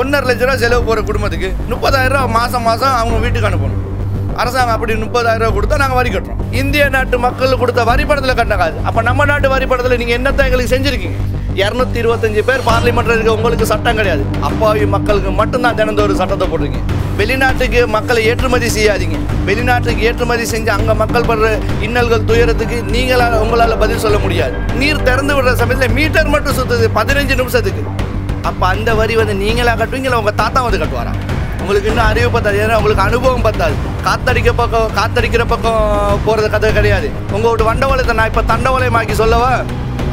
ஒன்றரை லட்ச ரூபா செலவு போகிற குடும்பத்துக்கு முப்பதாயிரம் ரூபா மாதம் மாதம் அவங்க வீட்டுக்கு அனுப்பணும் அரசாங்கம் அப்படி முப்பதாயிரம் ரூபா கொடுத்தா நாங்கள் வரி கட்டுறோம் இந்திய நாட்டு மக்கள் கொடுத்த வரி படத்தில் கட்ட காசு அப்போ நம்ம நாட்டு வரி படத்தில் நீங்கள் என்னத்தை எங்களுக்கு செஞ்சுருக்கீங்க இரநூத்தி இருபத்தஞ்சு பேர் பார்லிமெண்ட்டில் இருக்க உங்களுக்கு சட்டம் கிடையாது அப்பாவி மக்களுக்கு மட்டும்தான் தினந்தோறும் சட்டத்தை போடுறீங்க வெளிநாட்டுக்கு மக்களை ஏற்றுமதி செய்யாதீங்க வெளிநாட்டுக்கு ஏற்றுமதி செஞ்சு அங்கே மக்கள் படுற இன்னல்கள் துயரத்துக்கு நீங்களால் உங்களால் பதில் சொல்ல முடியாது நீர் திறந்து விடுற சமயத்தில் மீட்டர் மட்டும் சுற்றுது பதினஞ்சு நிமிஷத்துக்கு அப்போ அந்த வரி வந்து நீங்களாக கட்டுவீங்க இல்லை உங்கள் தாத்தா வந்து கட்டுவாரா உங்களுக்கு இன்னும் அறிவு பத்தாது ஏன்னா உங்களுக்கு அனுபவம் பத்தாது காத்தடிக்க பக்கம் காத்தடிக்கிற பக்கம் போகிறது கதை கிடையாது உங்களோட வண்டவளத்தை நான் இப்போ ஆக்கி சொல்லவா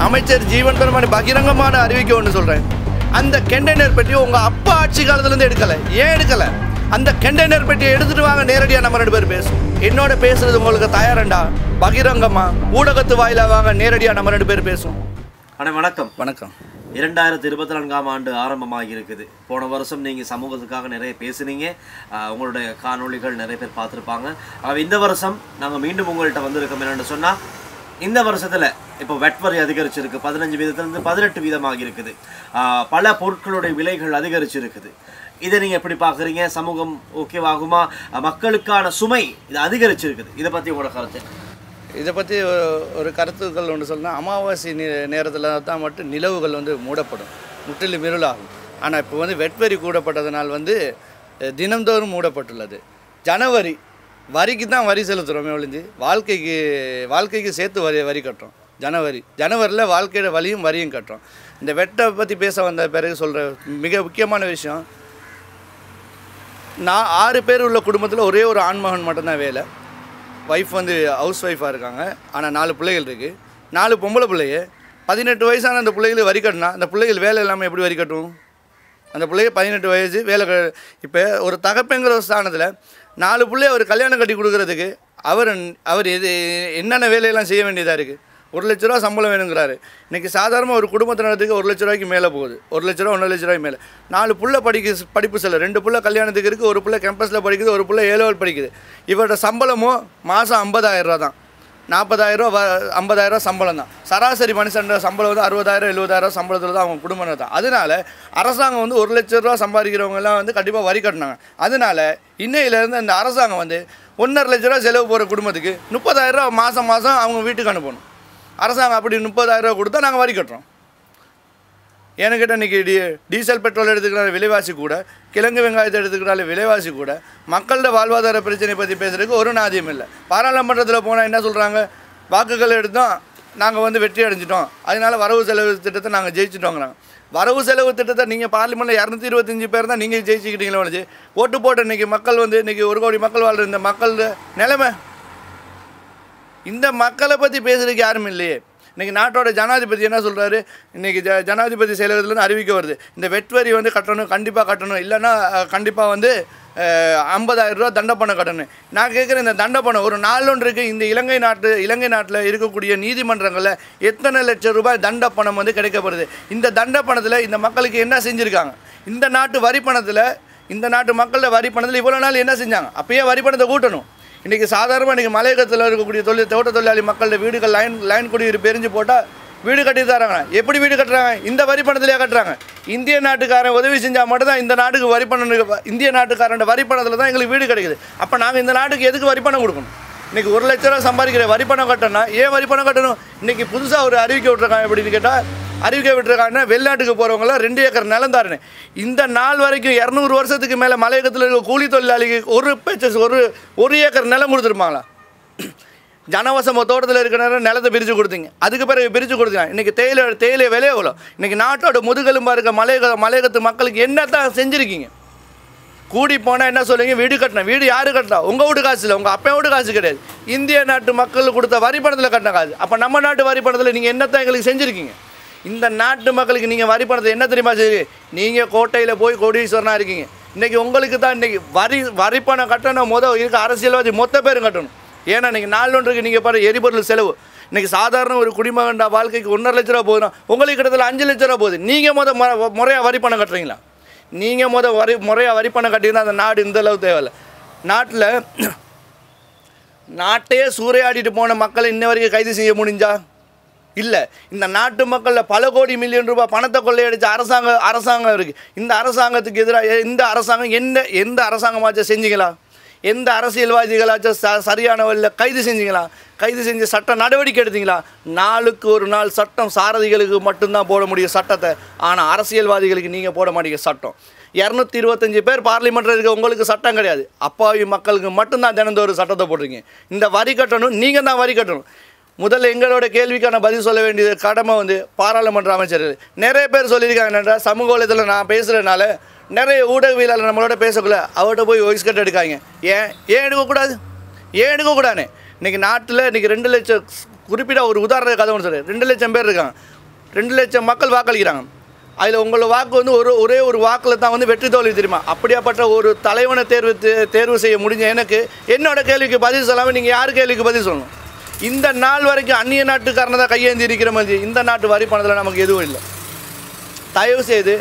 அமைச்சர் ஜீவன் பெருமானி பகிரங்கமான அறிவிக்க ஒன்று சொல்கிறேன் அந்த கெண்டைனர் பெட்டி உங்கள் அப்பா ஆட்சி காலத்துலேருந்து எடுக்கலை ஏன் எடுக்கலை அந்த கெண்டைனர் பெட்டியை எடுத்துகிட்டு வாங்க நேரடியாக நம்ம ரெண்டு பேர் பேசும் என்னோட பேசுறது உங்களுக்கு தயாரண்டா பகிரங்கமாக ஊடகத்து வாயிலாக வாங்க நேரடியாக நம்ம ரெண்டு பேர் பேசும் அண்ணா வணக்கம் வணக்கம் இரண்டாயிரத்தி இருபத்தி நான்காம் ஆண்டு ஆரம்பமாக இருக்குது போன வருஷம் நீங்கள் சமூகத்துக்காக நிறைய பேசுனீங்க உங்களுடைய காணொலிகள் நிறைய பேர் பார்த்துருப்பாங்க இந்த வருஷம் நாங்கள் மீண்டும் உங்கள்கிட்ட வந்திருக்கோம் என்னென்னு சொன்னால் இந்த வருஷத்தில் இப்போ வெட்வரி வரி அதிகரிச்சிருக்கு பதினஞ்சு வீதத்திலேருந்து பதினெட்டு வீதமாக இருக்குது பல பொருட்களுடைய விலைகள் அதிகரிச்சிருக்குது இதை நீங்கள் எப்படி பார்க்குறீங்க சமூகம் ஓகேவாகுமா மக்களுக்கான சுமை இது அதிகரிச்சிருக்குது இதை பற்றி உங்களோட கருத்து இதை பற்றி ஒரு கருத்துக்கள் ஒன்று சொல்லணும் அமாவாசை நே நேரத்தில் தான் மட்டும் நிலவுகள் வந்து மூடப்படும் முற்றிலும் இருளாகும் ஆனால் இப்போ வந்து வெட்வரி கூடப்பட்டதனால் வந்து தினந்தோறும் மூடப்பட்டுள்ளது ஜனவரி வரிக்கு தான் வரி செலுத்துகிறோமே ஒழிஞ்சு வாழ்க்கைக்கு வாழ்க்கைக்கு சேர்த்து வரி வரி கட்டுறோம் ஜனவரி ஜனவரியில் வாழ்க்கையோட வழியும் வரியும் கட்டுறோம் இந்த வெட்டை பற்றி பேச வந்த பிறகு சொல்கிற மிக முக்கியமான விஷயம் நான் ஆறு பேர் உள்ள குடும்பத்தில் ஒரே ஒரு ஆண்மகன் மட்டும்தான் வேலை ஒய்ஃப் வந்து ஹவுஸ் ஒய்ஃபாக இருக்காங்க ஆனால் நாலு பிள்ளைகள் இருக்குது நாலு பொம்பளை பிள்ளைய பதினெட்டு வயசான அந்த பிள்ளைகளை வரி கட்டினா அந்த பிள்ளைகள் வேலை இல்லாமல் எப்படி வரி கட்டும் அந்த பிள்ளைய பதினெட்டு வயசு வேலை இப்போ ஒரு தகப்பங்கிற ஸ்தானத்தில் நாலு பிள்ளைய அவர் கல்யாணம் கட்டி கொடுக்குறதுக்கு அவர் அவர் எது என்னென்ன வேலையெல்லாம் செய்ய வேண்டியதாக இருக்குது ஒரு லட்ச ரூபா சம்பளம் வேணுங்கிறாரு இன்றைக்கி சாதாரண ஒரு குடும்பத்தை நடத்துக்கு ஒரு லட்ச ரூபாய்க்கு மேலே போகுது ஒரு லட்ச ரூபா ஒன்றரை லட்ச ரூபாய் மேலே நாலு புள்ள படிக்க படிப்பு செல்ல ரெண்டு புள்ள கல்யாணத்துக்கு இருக்குது ஒரு புள்ள கேம்பஸில் படிக்குது ஒரு புள்ள ஏழுவல் படிக்குது இவரோட சம்பளமும் மாதம் ஐம்பதாயிரரூவா தான் நாற்பதாயிரம் ஐம்பதாயிரம் சம்பளம் தான் சராசரி மனுஷன் சம்பளம் வந்து அறுபதாயிரம் எழுபதாயிரம் சம்பளத்தில் தான் அவங்க குடும்பம் தான் அதனால் அரசாங்கம் வந்து ஒரு லட்ச ரூபா சம்பாதிக்கிறவங்கலாம் வந்து கண்டிப்பாக வரி கட்டினாங்க அதனால் இன்னையிலேருந்து அந்த அரசாங்கம் வந்து ஒன்றரை லட்ச ரூபா செலவு போகிற குடும்பத்துக்கு முப்பதாயிரரூவா மாதம் மாதம் அவங்க வீட்டுக்கு அனுப்பணும் அரசாங்கம் அப்படி முப்பதாயிரரூவா கொடுத்தா நாங்கள் வரி கட்டுறோம் என்கிட்ட இன்றைக்கி டீ டீசல் பெட்ரோல் எடுத்துக்கிறாரு விலைவாசி கூட கிழங்கு வெங்காயத்தை எடுத்துக்கிறாரு விலைவாசி கூட மக்களோட வாழ்வாதார பிரச்சனை பற்றி பேசுகிறதுக்கு ஒரு நாதியம் இல்லை பாராளுமன்றத்தில் போனால் என்ன சொல்கிறாங்க வாக்குகள் எடுத்தோம் நாங்கள் வந்து வெற்றி அடைஞ்சிட்டோம் அதனால் வரவு செலவு திட்டத்தை நாங்கள் ஜெயிச்சுட்டோங்கிறாங்க வரவு செலவு திட்டத்தை நீங்கள் பார்லிமெண்ட்டில் இரநூத்தி இருபத்தஞ்சி பேர் தான் நீங்கள் ஜெயிச்சுக்கிட்டீங்களே ஒழிச்சு ஓட்டு போட்ட இன்றைக்கி மக்கள் வந்து இன்றைக்கி ஒரு கோடி மக்கள் வாழ்கிற இந்த மக்கள் நிலைமை இந்த மக்களை பற்றி பேசுகிறதுக்கு யாரும் இல்லையே இன்றைக்கி நாட்டோட ஜனாதிபதி என்ன சொல்கிறாரு இன்றைக்கி ஜ ஜனாதிபதி செயலகத்துலேருந்து அறிவிக்க வருது இந்த வெட்வரி வந்து கட்டணும் கண்டிப்பாக கட்டணும் இல்லைன்னா கண்டிப்பாக வந்து ஐம்பதாயிரம் ரூபா தண்டப்பணம் கட்டணும் நான் கேட்குறேன் இந்த தண்டப்பணம் ஒரு நாளொன்றுக்கு இருக்குது இந்த இலங்கை நாட்டு இலங்கை நாட்டில் இருக்கக்கூடிய நீதிமன்றங்களில் எத்தனை லட்சம் ரூபாய் தண்டப்பணம் வந்து கிடைக்கப்படுது இந்த தண்டப்பணத்தில் இந்த மக்களுக்கு என்ன செஞ்சுருக்காங்க இந்த நாட்டு வரிப்பணத்தில் இந்த நாட்டு மக்களில் வரிப்பணத்தில் இவ்வளோ நாள் என்ன செஞ்சாங்க அப்போயே வரி பணத்தை கூட்டணும் இன்றைக்கி சாதாரணமாக இன்றைக்கி மலையகத்தில் இருக்கக்கூடிய தொழில் தோட்ட தொழிலாளி மக்களுடைய வீடுகள் லைன் லைன் குடியிருப்பு எரிஞ்சு போட்டால் வீடு கட்டி தராங்க எப்படி வீடு கட்டுறாங்க இந்த வரி பணத்திலேயே கட்டுறாங்க இந்திய நாட்டுக்காரன் உதவி செஞ்சால் மட்டும்தான் இந்த நாட்டுக்கு வரி பண்ண இந்திய நாட்டுக்காரன் வரி பணத்தில் தான் எங்களுக்கு வீடு கிடைக்குது அப்போ நாங்கள் இந்த நாட்டுக்கு எதுக்கு வரி பணம் கொடுக்கணும் இன்றைக்கி ஒரு லட்ச ரூபா சம்பாதிக்கிற வரி பணம் கட்டணும்னா ஏன் வரி பணம் கட்டணும் இன்றைக்கி புதுசாக ஒரு அறிவிக்க விட்ருக்காங்க எப்படின்னு கேட்டால் அறிவிக்க விட்டுருக்காங்கன்னா வெளிநாட்டுக்கு போகிறவங்களாம் ரெண்டு ஏக்கர் நிலம் தாருன்னு இந்த நாள் வரைக்கும் இரநூறு வருஷத்துக்கு மேலே மலையகத்தில் இருக்க கூலி தொழிலாளிக்கு ஒரு பேச்சஸ் ஒரு ஒரு ஏக்கர் நிலம் கொடுத்துருப்பாங்களா ஜனவசம் தோட்டத்தில் இருக்கிற நேரம் நிலத்தை பிரித்து கொடுத்தீங்க அதுக்கு பிறகு பிரித்து கொடுத்தீங்க இன்றைக்கி தேயிலை தேயிலை விலை எவ்வளோ இன்றைக்கி நாட்டோட முதுகெலும்பாக இருக்க மலையக மலையகத்து மக்களுக்கு என்னத்தான் செஞ்சுருக்கீங்க கூடி போனால் என்ன சொல்லுவீங்க வீடு கட்டின வீடு யார் கட்டினா உங்கள் வீடு காசு இல்லை உங்கள் அப்பா வீடு காசு கிடையாது இந்திய நாட்டு மக்கள் கொடுத்த வரிப்படத்தில் கட்டின காசு அப்போ நம்ம நாட்டு வரிப்படத்தில் நீங்கள் என்னத்தான் எங்களுக்கு செஞ்சுருக்கீங்க இந்த நாட்டு மக்களுக்கு நீங்கள் வரி பணத்தை என்ன தெரியுமா சரி நீங்கள் கோட்டையில் போய் கோடீஸ்வரனாக இருக்கீங்க இன்றைக்கி உங்களுக்கு தான் இன்றைக்கி வரி வரி பணம் கட்டணும் மொதல் இருக்க அரசியல்வாதி மொத்த பேரும் கட்டணும் ஏன்னா இன்றைக்கி நாள் ஒன்றுக்கு நீங்கள் பாரு எரிபொருள் செலவு இன்றைக்கி சாதாரண ஒரு குடிமகண்டா வாழ்க்கைக்கு ஒன்றரை லட்ச ரூபா போதும் உங்களுக்கு கிட்டத்தில் அஞ்சு லட்ச ரூபா போகுது நீங்கள் மொதல் முறையாக வரி பணம் கட்டுறீங்களா நீங்கள் மொதல் வரி முறையாக வரி பணம் கட்டிங்கன்னா அந்த நாடு இந்த அளவு தேவையில்லை நாட்டில் நாட்டையே சூறையாடிட்டு போன மக்களை இன்ன வரைக்கும் கைது செய்ய முடிஞ்சா இல்லை இந்த நாட்டு மக்களில் பல கோடி மில்லியன் ரூபாய் பணத்தை கொள்ளையடிச்ச அரசாங்க அரசாங்கம் இருக்குது இந்த அரசாங்கத்துக்கு எதிராக இந்த அரசாங்கம் எந்த எந்த அரசாங்கமாச்சும் செஞ்சிக்கலாம் எந்த அரசியல்வாதிகளாச்சும் ச சரியான வழியில் கைது செஞ்சுக்கலாம் கைது செஞ்சு சட்ட நடவடிக்கை எடுத்தீங்களா நாளுக்கு ஒரு நாள் சட்டம் சாரதிகளுக்கு மட்டும்தான் போட முடியும் சட்டத்தை ஆனால் அரசியல்வாதிகளுக்கு நீங்கள் போட மாட்டீங்க சட்டம் இரநூத்தி இருபத்தஞ்சி பேர் பார்லிமெண்ட்டில் இருக்க உங்களுக்கு சட்டம் கிடையாது அப்பாவி மக்களுக்கு மட்டும்தான் தினந்தோறும் சட்டத்தை போடுறீங்க இந்த வரி கட்டணும் நீங்கள் தான் வரி கட்டணும் முதல்ல எங்களோட கேள்விக்கான பதில் சொல்ல வேண்டிய கடமை வந்து பாராளுமன்ற அமைச்சர் நிறைய பேர் சொல்லியிருக்காங்க என்னென்னா சமூக வலைதளத்தில் நான் பேசுகிறதுனால நிறைய ஊடகவியலாளர் நம்மளோட பேசக்குள்ள அவர்கிட்ட போய் வாய்ஸ் கட் எடுக்காங்க ஏன் ஏன் எடுக்கக்கூடாது ஏன் எடுக்கக்கூடாது இன்றைக்கி நாட்டில் இன்றைக்கி ரெண்டு லட்சம் குறிப்பிட்ட ஒரு உதாரண கதை ஒன்று சார் ரெண்டு லட்சம் பேர் இருக்காங்க ரெண்டு லட்சம் மக்கள் வாக்களிக்கிறாங்க அதில் உங்களோட வாக்கு வந்து ஒரு ஒரே ஒரு வாக்கில் தான் வந்து வெற்றி தோல்வி தெரியுமா அப்படியாப்பட்ட ஒரு தலைவனை தேர்வு தேர்வு செய்ய முடிஞ்ச எனக்கு என்னோட கேள்விக்கு பதில் சொல்லாமல் நீங்கள் யார் கேள்விக்கு பதில் சொல்லணும் இந்த நாள் வரைக்கும் அந்நிய நாட்டுக்காரனை தான் கையேந்தி இருக்கிற மாதிரி இந்த நாட்டு வரி பணத்தில் நமக்கு எதுவும் இல்லை தயவு செய்து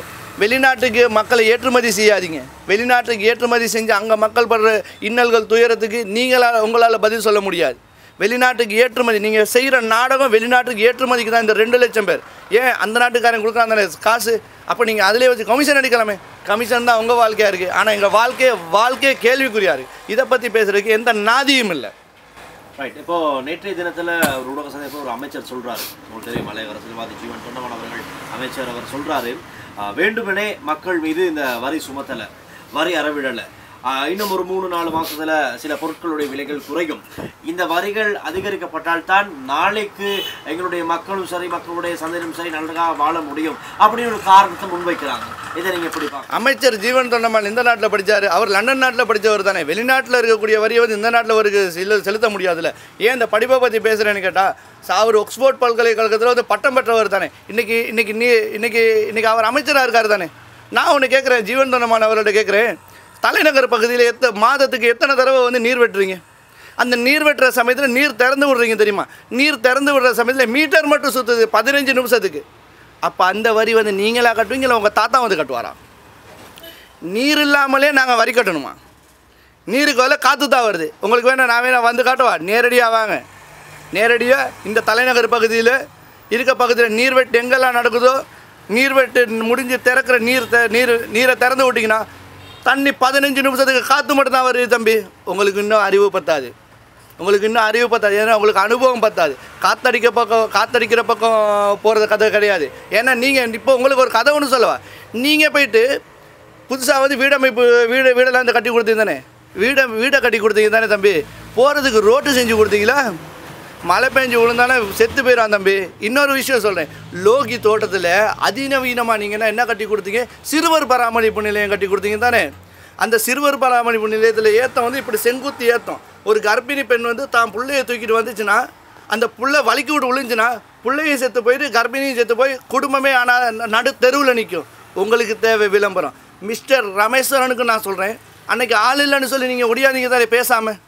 வெளிநாட்டுக்கு மக்களை ஏற்றுமதி செய்யாதீங்க வெளிநாட்டுக்கு ஏற்றுமதி செஞ்சு அங்கே மக்கள் படுற இன்னல்கள் துயரத்துக்கு நீங்களால் உங்களால் பதில் சொல்ல முடியாது வெளிநாட்டுக்கு ஏற்றுமதி நீங்கள் செய்கிற நாடகம் வெளிநாட்டுக்கு ஏற்றுமதிக்கு தான் இந்த ரெண்டு லட்சம் பேர் ஏன் அந்த நாட்டுக்காரன் கொடுக்குறாங்க காசு அப்போ நீங்கள் அதிலே வச்சு கமிஷன் அடிக்கலாமே கமிஷன் தான் உங்கள் வாழ்க்கையாக இருக்குது ஆனால் எங்கள் வாழ்க்கையே வாழ்க்கையே கேள்விக்குறியாரு இதை பற்றி பேசுகிறதுக்கு எந்த நாதியும் இல்லை ரைட் இப்போ நேற்றைய தினத்தில் ஒரு ஊடக சந்திப்பில் ஒரு அமைச்சர் சொல்கிறாரு உங்களுக்கு தெரியும் மலைய அரசியல்வாதி ஜீவன் தொண்டமான் அவர்கள் அமைச்சர் அவர் சொல்கிறாரு வேண்டுமெனே மக்கள் மீது இந்த வரி சுமத்தலை வரி அறவிடலை இன்னும் ஒரு மூணு நாலு மாதத்தில் சில பொருட்களுடைய விலைகள் குறையும் இந்த வரிகள் அதிகரிக்கப்பட்டால் தான் நாளைக்கு எங்களுடைய மக்களும் சரி மக்களுடைய சந்தையும் சரி நல்லதாக வாழ முடியும் அப்படின்னு ஒரு காரணத்தை முன்வைக்கிறாங்க இதை நீங்கள் எப்படி அமைச்சர் ஜீவன் தொண்டமால் இந்த நாட்டில் படித்தார் அவர் லண்டன் நாட்டில் படித்தவர் தானே வெளிநாட்டில் இருக்கக்கூடிய வரியை வந்து இந்த நாட்டில் அவருக்கு செலுத்த முடியாதுல்ல ஏன் இந்த படிப்பை பற்றி பேசுகிறேன்னு கேட்டால் அவர் ஆக்ஸ்போர்ட் பல்கலைக்கழகத்தில் வந்து பட்டம் பெற்றவர் தானே இன்னைக்கு இன்றைக்கி நீ இன்னைக்கு இன்றைக்கி அவர் அமைச்சராக இருக்கார் தானே நான் ஒன்று கேட்குறேன் ஜீவன் தொண்டமான் அவர்கிட்ட கேட்குறேன் தலைநகர் பகுதியில் எத்த மாதத்துக்கு எத்தனை தடவை வந்து நீர் வெட்டுறீங்க அந்த நீர் வெட்டுற சமயத்தில் நீர் திறந்து விடுறீங்க தெரியுமா நீர் திறந்து விடுற சமயத்தில் மீட்டர் மட்டும் சுற்றுது பதினஞ்சு நிமிஷத்துக்கு அப்போ அந்த வரி வந்து நீங்களாக இல்லை உங்கள் தாத்தா வந்து கட்டுவாரா நீர் இல்லாமலே நாங்கள் வரி கட்டணுமா நீருக்கு வரல காற்று தான் வருது உங்களுக்கு வேணால் நான் வேணால் வந்து காட்டுவா நேரடியாக வாங்க நேரடியாக இந்த தலைநகர் பகுதியில் இருக்க பகுதியில் நீர்வெட்டு எங்கெல்லாம் நடக்குதோ நீர்வெட்டு முடிஞ்சு திறக்கிற நீர் நீர் நீரை திறந்து விட்டிங்கன்னா தண்ணி பதினஞ்சு நிமிஷத்துக்கு காற்று மட்டும்தான் வருது தம்பி உங்களுக்கு இன்னும் அறிவு பத்தாது உங்களுக்கு இன்னும் அறிவு பத்தாது ஏன்னா உங்களுக்கு அனுபவம் பத்தாது காத்தடிக்க பக்கம் காத்தடிக்கிற பக்கம் போகிறது கதை கிடையாது ஏன்னா நீங்கள் இப்போ உங்களுக்கு ஒரு கதை ஒன்று சொல்லவா நீங்கள் போயிட்டு புதுசாக வந்து வீடமைப்பு வீடு வீடெல்லாம் இந்த கட்டி கொடுத்தீங்க தானே வீடை வீடை கட்டி கொடுத்தீங்க தானே தம்பி போகிறதுக்கு ரோட்டு செஞ்சு கொடுத்தீங்களா மழை பெஞ்சு விழுந்தானே செத்து போயிடும் தம்பி இன்னொரு விஷயம் சொல்கிறேன் லோகி தோட்டத்தில் அதிநவீனமாக நீங்கள் என்ன கட்டி கொடுத்தீங்க சிறுவர் பராமரிப்பு நிலையம் கட்டி கொடுத்தீங்க தானே அந்த சிறுவர் பராமரிப்பு நிலையத்தில் ஏற்றம் வந்து இப்படி செங்குத்து ஏற்றம் ஒரு கர்ப்பிணி பெண் வந்து தான் பிள்ளையை தூக்கிட்டு வந்துச்சுன்னா அந்த புள்ளை வலிக்கு விட்டு விழுந்துச்சுன்னா பிள்ளையும் செத்து போயிட்டு கர்ப்பிணியும் செத்து போய் குடும்பமே ஆனால் நடு தெருவில் நிற்கும் உங்களுக்கு தேவை விளம்பரம் மிஸ்டர் ரமேஸ்வரனுக்கு நான் சொல்கிறேன் அன்றைக்கி ஆள் இல்லைன்னு சொல்லி நீங்கள் ஒடியாதீங்க தானே பேசாமல்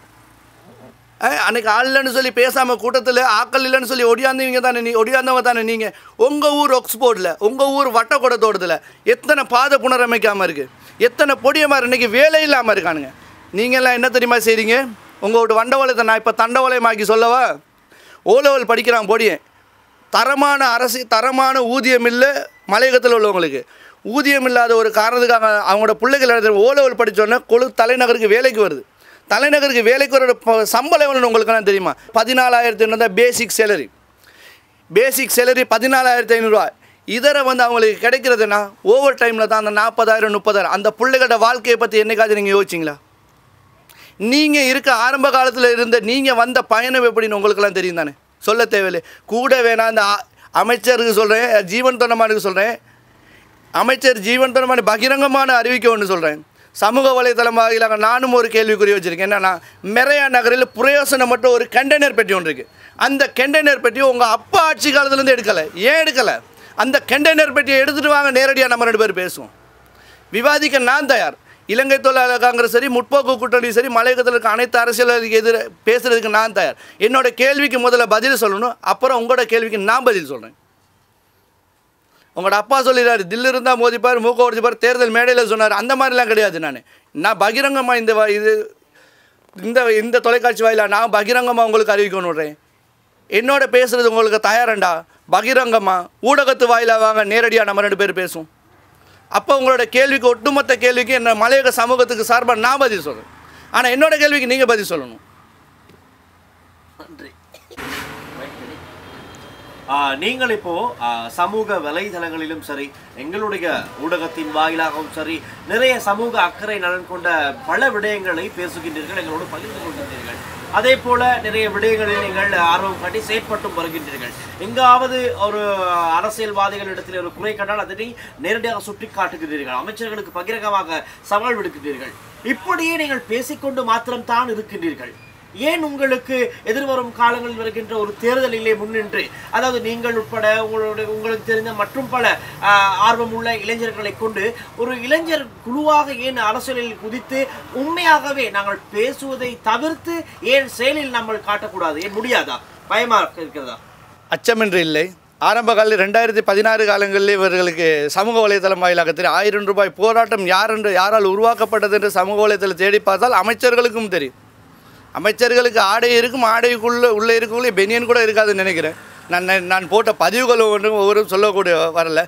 அன்னைக்கு ஆள் இல்லைன்னு சொல்லி பேசாமல் கூட்டத்தில் ஆக்கள் இல்லைன்னு சொல்லி ஒடியாந்தவங்க தானே நீ ஒடியாந்தவங்க தானே நீங்கள் உங்கள் ஊர் ஒக்ஸ்போர்டில் உங்கள் ஊர் வட்டக்கொடை தோட்டத்தில் எத்தனை பாதை புனரமைக்காமல் இருக்குது எத்தனை பொடியமாக இன்றைக்கி வேலை இல்லாமல் இருக்கானுங்க நீங்கள்லாம் என்ன தெரியுமா செய்கிறீங்க உங்களோட வண்டவளத்தை நான் இப்போ தண்டவளையமாக்கி சொல்லவா ஓலவல் படிக்கிறான் பொடியேன் தரமான அரசு தரமான ஊதியம் இல்லை மலையகத்தில் உள்ளவங்களுக்கு ஊதியம் இல்லாத ஒரு காரணத்துக்காக அவங்களோட பிள்ளைகள் ஓலவல் லெவல் படித்தோன்னே கொழு தலைநகருக்கு வேலைக்கு வருது தலைநகருக்கு வேலைக்கு வர சம்பளம் உங்களுக்கு தான் தெரியுமா பதினாலாயிரத்தி ஐநூறு தான் பேசிக் சேலரி பேசிக் சேலரி பதினாலாயிரத்தி ஐநூறுரூவா இதர வந்து அவங்களுக்கு கிடைக்கிறதுனா ஓவர் டைமில் தான் அந்த நாற்பதாயிரம் முப்பதாயிரம் அந்த பிள்ளைகளோட வாழ்க்கையை பற்றி என்னைக்காவது நீங்கள் யோசிச்சிங்களா நீங்கள் இருக்க ஆரம்ப காலத்தில் இருந்த நீங்கள் வந்த பயணம் எப்படின்னு உங்களுக்கெல்லாம் தெரியும் தானே சொல்ல தேவையில்லை கூட வேணாம் அந்த அமைச்சருக்கு சொல்கிறேன் ஜீவன் தொண்டமானுக்கு சொல்கிறேன் அமைச்சர் ஜீவன் தொண்டமான பகிரங்கமான அறிவிக்க ஒன்று சொல்கிறேன் சமூக வலைதளம் வாயிலாக நானும் ஒரு கேள்விக்குறி வச்சுருக்கேன் என்னென்னா மெரையா நகரில் மட்டும் ஒரு கண்டெய்னர் பெட்டி ஒன்று இருக்குது அந்த கண்டெய்னர் பெட்டியை உங்கள் அப்பா ஆட்சி காலத்துலேருந்து எடுக்கலை ஏன் எடுக்கலை அந்த கண்டெய்னர் பெட்டியை எடுத்துகிட்டு வாங்க நேரடியாக நம்ம ரெண்டு பேர் பேசுவோம் விவாதிக்க நான் தயார் இலங்கை தொழிலாளர் காங்கிரஸ் சரி முற்போக்கு கூட்டணி சரி மலையகத்தில் இருக்க அனைத்து அரசியலுக்கு எதிர பேசுகிறதுக்கு நான் தயார் என்னோடய கேள்விக்கு முதல்ல பதில் சொல்லணும் அப்புறம் உங்களோட கேள்விக்கு நான் பதில் சொல்கிறேன் உங்களோட அப்பா சொல்லிடுறாரு தில்லு இருந்தால் மோதிப்பார் மூக்க உடச்சிப்பார் தேர்தல் மேடையில் சொன்னார் அந்த மாதிரிலாம் கிடையாது நான் நான் பகிரங்கமாக இந்த இது இந்த இந்த தொலைக்காட்சி வாயிலாக நான் பகிரங்கமாக உங்களுக்கு அறிவிக்கணும் என்னோட பேசுகிறது உங்களுக்கு தயாரண்டா பகிரங்கமாக ஊடகத்து வாயிலாக வாங்க நேரடியாக நம்ம ரெண்டு பேர் பேசும் அப்போ உங்களோட கேள்விக்கு ஒட்டுமொத்த கேள்விக்கு என்ன மலையக சமூகத்துக்கு சார்பாக நான் பதில் சொல்கிறேன் ஆனால் என்னோட கேள்விக்கு நீங்கள் பதில் சொல்லணும் நன்றி நீங்கள் இப்போ சமூக வலைதளங்களிலும் சரி எங்களுடைய ஊடகத்தின் வாயிலாகவும் சரி நிறைய சமூக அக்கறை நலன் கொண்ட பல விடயங்களை பேசுகின்றீர்கள் எங்களோடு பகிர்ந்து கொண்டிருந்தீர்கள் அதே போல நிறைய விடயங்களில் நீங்கள் ஆர்வம் காட்டி செயற்பட்டும் வருகின்றீர்கள் எங்காவது ஒரு அரசியல்வாதிகளிடத்தில் ஒரு குறை கண்டால் அதனை நேரடியாக சுட்டி காட்டுகிறீர்கள் அமைச்சர்களுக்கு பகிரங்கமாக சவால் விடுக்கிறீர்கள் இப்படியே நீங்கள் பேசிக்கொண்டு மாத்திரம்தான் இருக்கின்றீர்கள் ஏன் உங்களுக்கு எதிர்வரும் காலங்களில் வருகின்ற ஒரு தேர்தலிலே முன்னின்று அதாவது நீங்கள் உட்பட உங்களுடைய உங்களுக்கு தெரிந்த மற்றும் பல ஆர்வமுள்ள இளைஞர்களை கொண்டு ஒரு இளைஞர் குழுவாக ஏன் அரசியலில் குதித்து உண்மையாகவே நாங்கள் பேசுவதை தவிர்த்து ஏன் செயலில் நம்ம காட்டக்கூடாது ஏன் முடியாதா பயமாக இருக்கிறதா அச்சமின்றி இல்லை ஆரம்ப காலத்தில் ரெண்டாயிரத்தி பதினாறு காலங்களில் இவர்களுக்கு சமூக வலைதளம் வாயிலாக தெரியும் ஆயிரம் ரூபாய் போராட்டம் யார் என்று யாரால் உருவாக்கப்பட்டது என்று சமூக வலைதளம் தேடி பார்த்தால் அமைச்சர்களுக்கும் தெரியும் அமைச்சர்களுக்கு ஆடை இருக்கும் ஆடைக்குள்ளே உள்ளே இருக்கக்குள்ளே பெனியன் கூட இருக்காதுன்னு நினைக்கிறேன் நான் நான் போட்ட பதிவுகள் ஒன்றும் ஒவ்வொரு சொல்லக்கூடிய வரல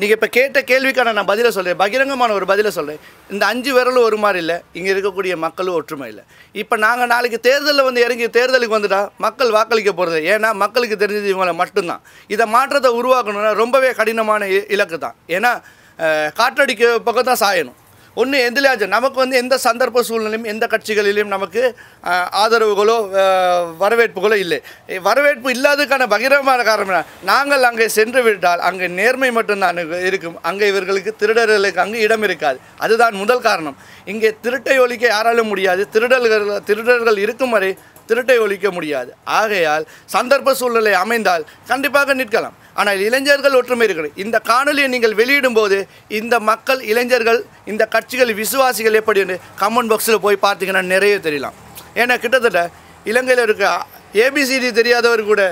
நீங்கள் இப்போ கேட்ட கேள்விக்கான நான் பதிலை சொல்கிறேன் பகிரங்கமான ஒரு பதிலை சொல்கிறேன் இந்த அஞ்சு விரலும் ஒரு மாதிரி இல்லை இங்கே இருக்கக்கூடிய மக்களும் ஒற்றுமை இல்லை இப்போ நாங்கள் நாளைக்கு தேர்தலில் வந்து இறங்கி தேர்தலுக்கு வந்துட்டால் மக்கள் வாக்களிக்க போகிறது ஏன்னா மக்களுக்கு தெரிஞ்சது இவங்களை மட்டும்தான் இதை மாற்றத்தை உருவாக்கணும்னா ரொம்பவே கடினமான இலக்கு தான் ஏன்னா காற்றடிக்க பக்கம் தான் சாயணும் ஒன்று எதிலாச்சும் நமக்கு வந்து எந்த சந்தர்ப்ப சூழ்நிலையும் எந்த கட்சிகளிலும் நமக்கு ஆதரவுகளோ வரவேற்புகளோ இல்லை வரவேற்பு இல்லாததுக்கான பகிரமான காரணம் நாங்கள் அங்கே சென்று விட்டால் அங்கே நேர்மை மட்டும்தான் இருக்கும் அங்கே இவர்களுக்கு திருடர்களுக்கு அங்கே இடம் இருக்காது அதுதான் முதல் காரணம் இங்கே திருட்டை ஒழிக்க யாராலும் முடியாது திருடல்கள் திருடர்கள் இருக்கும் வரை திருட்டை ஒழிக்க முடியாது ஆகையால் சந்தர்ப்ப சூழ்நிலை அமைந்தால் கண்டிப்பாக நிற்கலாம் ஆனால் இளைஞர்கள் ஒற்றுமை இருக்கிறது இந்த காணொலியை நீங்கள் வெளியிடும் போது இந்த மக்கள் இளைஞர்கள் இந்த கட்சிகள் விசுவாசிகள் எப்படி என்று கமெண்ட் பாக்ஸில் போய் பார்த்தீங்கன்னா நிறைய தெரியலாம் ஏன்னா கிட்டத்தட்ட இலங்கையில் இருக்க ஏபிசிடி தெரியாதவர் கூட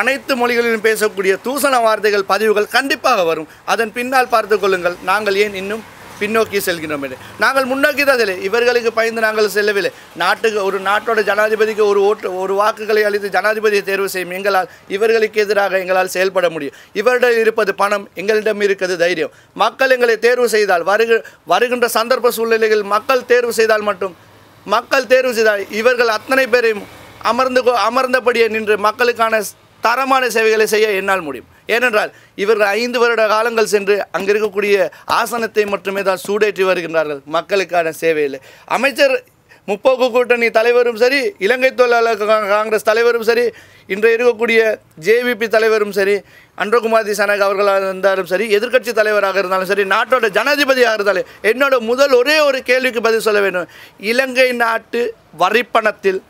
அனைத்து மொழிகளிலும் பேசக்கூடிய தூசண வார்த்தைகள் பதிவுகள் கண்டிப்பாக வரும் அதன் பின்னால் பார்த்து கொள்ளுங்கள் நாங்கள் ஏன் இன்னும் பின்னோக்கி செல்கின்றோம் என்று நாங்கள் முன்னோக்கி தான் செல்ல இவர்களுக்கு பயந்து நாங்கள் செல்லவில்லை நாட்டுக்கு ஒரு நாட்டோட ஜனாதிபதிக்கு ஒரு ஓட்டு ஒரு வாக்குகளை அளித்து ஜனாதிபதியை தேர்வு செய்யும் எங்களால் இவர்களுக்கு எதிராக எங்களால் செயல்பட முடியும் இவரிடம் இருப்பது பணம் எங்களிடம் இருக்கிறது தைரியம் மக்கள் எங்களை தேர்வு செய்தால் வருக வருகின்ற சந்தர்ப்ப சூழ்நிலைகள் மக்கள் தேர்வு செய்தால் மட்டும் மக்கள் தேர்வு செய்தால் இவர்கள் அத்தனை பேரையும் அமர்ந்து அமர்ந்தபடியே நின்று மக்களுக்கான தரமான சேவைகளை செய்ய என்னால் முடியும் ஏனென்றால் இவர்கள் ஐந்து வருட காலங்கள் சென்று அங்கே இருக்கக்கூடிய ஆசனத்தை மட்டுமே தான் சூடேற்றி வருகின்றார்கள் மக்களுக்கான சேவையில் அமைச்சர் முப்போக்கு கூட்டணி தலைவரும் சரி இலங்கை தொழிலாளர் காங்கிரஸ் தலைவரும் சரி இன்று இருக்கக்கூடிய ஜேவிபி தலைவரும் சரி அன்றகுமார் திசானக் அவர்களாக இருந்தாலும் சரி எதிர்க்கட்சி தலைவராக இருந்தாலும் சரி நாட்டோட ஜனாதிபதியாக இருந்தாலும் என்னோட முதல் ஒரே ஒரு கேள்விக்கு பதில் சொல்ல வேண்டும் இலங்கை நாட்டு வரிப்பணத்தில்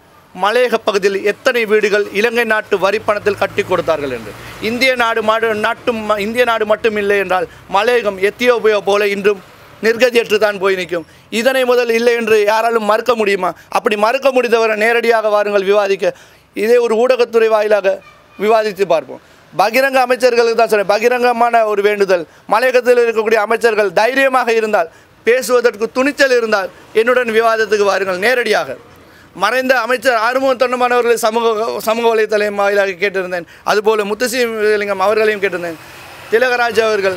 மலையக பகுதியில் எத்தனை வீடுகள் இலங்கை நாட்டு வரி பணத்தில் கட்டி கொடுத்தார்கள் என்று இந்திய நாடு மாடு நாட்டும் இந்திய நாடு மட்டும் இல்லை என்றால் மலையகம் எத்தியோப்பியா போல இன்றும் நிர்கதியற்று தான் போய் நிற்கும் இதனை முதல் இல்லை என்று யாராலும் மறுக்க முடியுமா அப்படி மறுக்க முடிந்தவரை நேரடியாக வாருங்கள் விவாதிக்க இதே ஒரு ஊடகத்துறை வாயிலாக விவாதித்து பார்ப்போம் பகிரங்க அமைச்சர்களுக்கு தான் சொன்னேன் பகிரங்கமான ஒரு வேண்டுதல் மலையகத்தில் இருக்கக்கூடிய அமைச்சர்கள் தைரியமாக இருந்தால் பேசுவதற்கு துணிச்சல் இருந்தால் என்னுடன் விவாதத்துக்கு வாருங்கள் நேரடியாக மறைந்த அமைச்சர் ஆறுமுகம் அவர்களை சமூக சமூக வலைத்தளம் வாயிலாக கேட்டிருந்தேன் அதுபோல் முத்துசிவலிங்கம் அவர்களையும் கேட்டிருந்தேன் திலகராஜ் அவர்கள்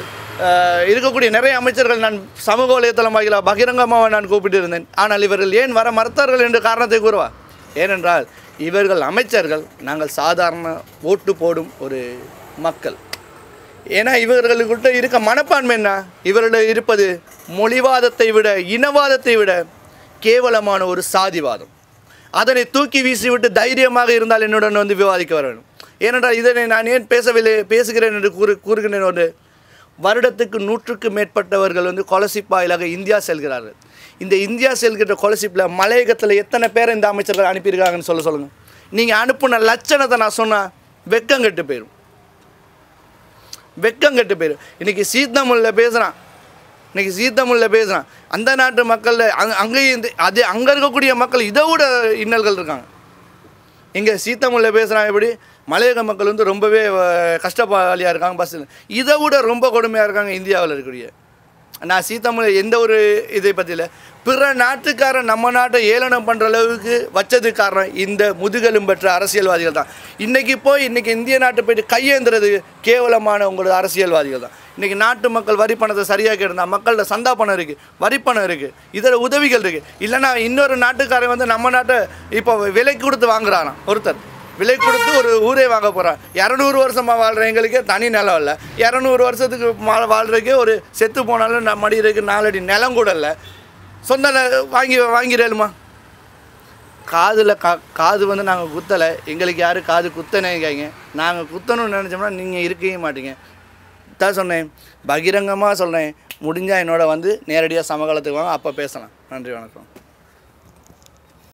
இருக்கக்கூடிய நிறைய அமைச்சர்கள் நான் சமூக வலைத்தளம் வாயிலாக பகிரங்கமாக நான் கூப்பிட்டிருந்தேன் ஆனால் இவர்கள் ஏன் வர மறுத்தார்கள் என்று காரணத்தை கூறுவா ஏனென்றால் இவர்கள் அமைச்சர்கள் நாங்கள் சாதாரண ஓட்டு போடும் ஒரு மக்கள் ஏன்னா இவர்களுக்கிட்ட இருக்க மனப்பான்மை என்ன இவர்கள் இருப்பது மொழிவாதத்தை விட இனவாதத்தை விட கேவலமான ஒரு சாதிவாதம் அதனை தூக்கி வீசிவிட்டு தைரியமாக இருந்தால் என்னுடன் வந்து விவாதிக்க வர வேண்டும் ஏனென்றால் இதனை நான் ஏன் பேசவில்லை பேசுகிறேன் என்று கூறு கூறுகிறேன் ஒரு வருடத்துக்கு நூற்றுக்கு மேற்பட்டவர்கள் வந்து கொலசிப் வாயிலாக இந்தியா செல்கிறார்கள் இந்த இந்தியா செல்கிற கொலசிப்பில் மலையகத்தில் எத்தனை பேரை இந்த அமைச்சர்கள் அனுப்பியிருக்காங்கன்னு சொல்ல சொல்லுங்கள் நீங்கள் அனுப்பின லட்சணத்தை நான் சொன்னால் வெக்கம் கெட்டு போயிடும் வெக்கம் கெட்டு போயிடும் இன்றைக்கி சீத்தமுள்ள பேசுகிறான் இன்றைக்கி சீத்தமிழில் பேசுகிறான் அந்த நாட்டு மக்களில் அங் அங்கேயும் அது அங்கே இருக்கக்கூடிய மக்கள் இதை விட இன்னல்கள் இருக்காங்க இங்கே சீத்தமிழில் பேசுகிறான் எப்படி மலையக மக்கள் வந்து ரொம்பவே கஷ்டப்பாளியாக இருக்காங்க பஸ்ஸில் இதை விட ரொம்ப கொடுமையாக இருக்காங்க இந்தியாவில் இருக்கக்கூடிய நான் சீத்தமிழ் எந்த ஒரு இதை பற்றியில் பிற நாட்டுக்காரன் நம்ம நாட்டை ஏளனம் பண்ணுற அளவுக்கு வச்சது காரணம் இந்த முதுகெலும் பெற்ற அரசியல்வாதிகள் தான் இன்றைக்கி போய் இன்றைக்கி இந்திய நாட்டை போய்ட்டு கையேந்துறது கேவலமான உங்களோட அரசியல்வாதிகள் தான் இன்றைக்கி நாட்டு மக்கள் வரி பணத்தை சரியாக இருந்தால் மக்கள்கிட்ட சந்தா பணம் இருக்குது வரி பணம் இருக்குது இதில் உதவிகள் இருக்குது இல்லைனா இன்னொரு நாட்டுக்காரன் வந்து நம்ம நாட்டை இப்போ விலை கொடுத்து வாங்குறானா ஒருத்தர் விலை கொடுத்து ஒரு ஊரே வாங்க போகிறான் இரநூறு வருஷமாக வாழ்கிற எங்களுக்கே தனி நிலம் இல்லை இரநூறு வருஷத்துக்கு வாழ்கிறதுக்கே ஒரு செத்து போனாலும் நம்ம மடிகிறதுக்கு நாலடி நிலம் கூட இல்லை சொந்த வாங்கி வாங்கிறேலுமா காதில் கா காது வந்து நாங்கள் குத்தலை எங்களுக்கு யாரும் காது குத்தனே கேங்க நாங்கள் குத்தணும்னு நினச்சோம்னா நீங்கள் இருக்கவே மாட்டீங்க தான் சொன்னேன் பகிரங்கமாக சொல்கிறேன் முடிஞ்சால் என்னோட வந்து நேரடியாக சமகாலத்துக்கு வாங்க அப்போ பேசலாம் நன்றி வணக்கம்